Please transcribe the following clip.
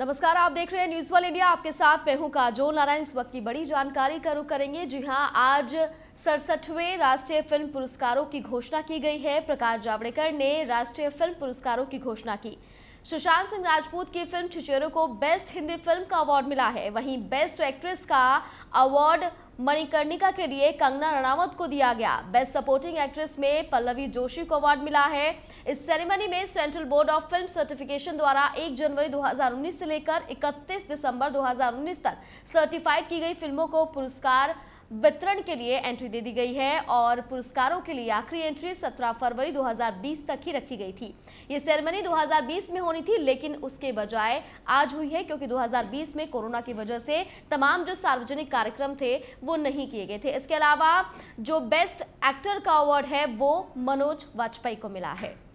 नमस्कार आप देख रहे हैं न्यूज वन इंडिया आपके साथ मैं हूं काजोल नारायण इस वक्त की बड़ी जानकारी का रुख करेंगे जी हां आज सड़सठवें राष्ट्रीय फिल्म पुरस्कारों की घोषणा की गई है प्रकाश जावड़ेकर ने राष्ट्रीय फिल्म पुरस्कारों की घोषणा की सुशांत सिंह राजपूत की फिल्म छिचेरो को बेस्ट हिंदी फिल्म का अवार्ड मिला है वहीं बेस्ट एक्ट्रेस का अवार्ड मणिकर्णिका के लिए कंगना रणावत को दिया गया बेस्ट सपोर्टिंग एक्ट्रेस में पल्लवी जोशी को अवार्ड मिला है इस सेरेमनी में Central Board of Film Certification द्वारा 1 जनवरी 2019 से लेकर 31 दिसंबर 2019 तक सर्टिफाइड की गई फिल्मों को पुरस्कार वितरण के लिए एंट्री दे दी गई है और पुरस्कारों के लिए आखिरी एंट्री 17 फरवरी 2020 तक ही रखी गई थी ये सेरेमनी 2020 में होनी थी लेकिन उसके बजाय आज हुई है क्योंकि 2020 में कोरोना की वजह से तमाम जो सार्वजनिक कार्यक्रम थे वो नहीं किए गए थे इसके अलावा जो बेस्ट एक्टर का अवार्ड है वो मनोज वाजपेयी को मिला है